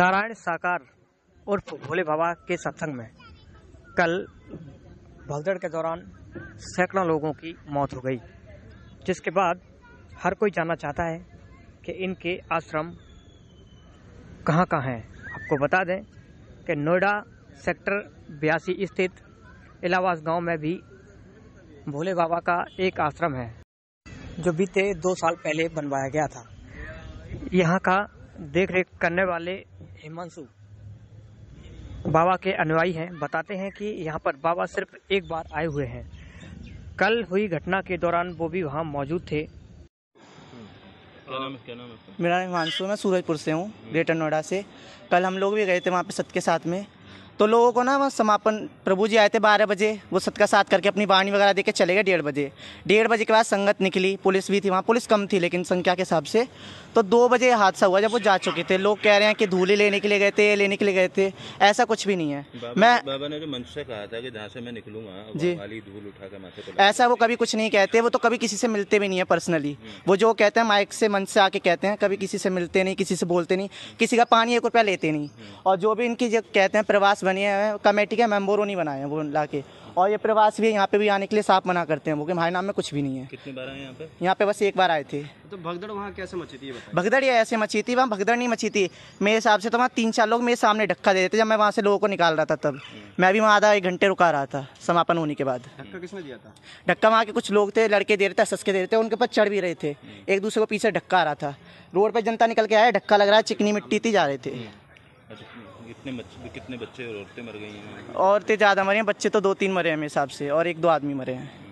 नारायण साकार उर्फ भोले बाबा के सत्संग में कल भगदड़ के दौरान सैकड़ों लोगों की मौत हो गई जिसके बाद हर कोई जानना चाहता है कि इनके आश्रम कहाँ कहाँ हैं आपको बता दें कि नोएडा सेक्टर बयासी स्थित इलाहाबाद गांव में भी भोले बाबा का एक आश्रम है जो बीते दो साल पहले बनवाया गया था यहाँ का देख रेख करने वाले हिमांशु बाबा के अनुयायी हैं बताते हैं कि यहाँ पर बाबा सिर्फ एक बार आए हुए हैं कल हुई घटना के दौरान वो भी वहाँ मौजूद थे मेरा नाम हिमांशु मैं सूरजपुर से हूँ ग्रेटर नोएडा से कल हम लोग भी गए थे वहाँ पे सत के साथ में तो लोगों को ना वह समापन प्रभु जी आए थे बारह बजे वो का साथ करके अपनी वाणी वगैरह देके चले गए डेढ़ बजे डेढ़ बजे के बाद संगत निकली पुलिस भी थी वहाँ पुलिस कम थी लेकिन संख्या के हिसाब से तो दो बजे हादसा हुआ जब वो जा चुके थे लोग कह रहे हैं कि धूले लेने के लिए गए थे लेने के लिए गए थे ऐसा कुछ भी नहीं है मैं बाबा ने तो से कहा था कि जहाँ से मैं निकलूंगा जी धूल उठा के माथे ऐसा वो कभी कुछ नहीं कहते वो तो कभी किसी से मिलते भी नहीं है पर्सनली हम्म। वो जो कहते हैं माइक से मंच से आके कहते हैं कभी किसी से मिलते नहीं किसी से बोलते नहीं किसी का पानी एक रुपया लेते नहीं हम्म। और जो भी इनकी जो कहते हैं प्रवास अध्यक्ष बने हैं कमेटी के मेम्बरों नहीं बनाए हैं वो ला के और ये प्रवास भी यहाँ पे भी आने के लिए साफ मना करते हैं वो कि हमारे नाम में कुछ भी नहीं है कितनी बार आए यहाँ पे यहाँ पे बस एक बार आए थे तो भगदड़ वहाँ कैसे मची थी भगदड़ या ऐसे मची थी वहाँ भगदड़ नहीं मची थी मेरे हिसाब से तो वहाँ तीन चार लोग मेरे सामने धक्का दे देते जब मैं वहाँ से लोगों को निकाल रहा था तब मैं भी वहाँ आधा एक घंटे रुका रहा था समापन होने के बाद धक्का किसने दिया था धक्का वहाँ के कुछ लोग थे लड़के दे रहे थे सस के दे रहे थे उनके पास चढ़ भी रहे थे एक दूसरे को पीछे धक्का आ रहा था रोड पर जनता निकल के आया धक्का लग रहा है चिकनी मिट्टी थी जा रहे थे कितने बच्चे कितने बच्चे और औरतें मर गई हैं औरतें ज़्यादा मरे हैं बच्चे तो दो तीन मरे हैं मेरे हिसाब से और एक दो आदमी मरे हैं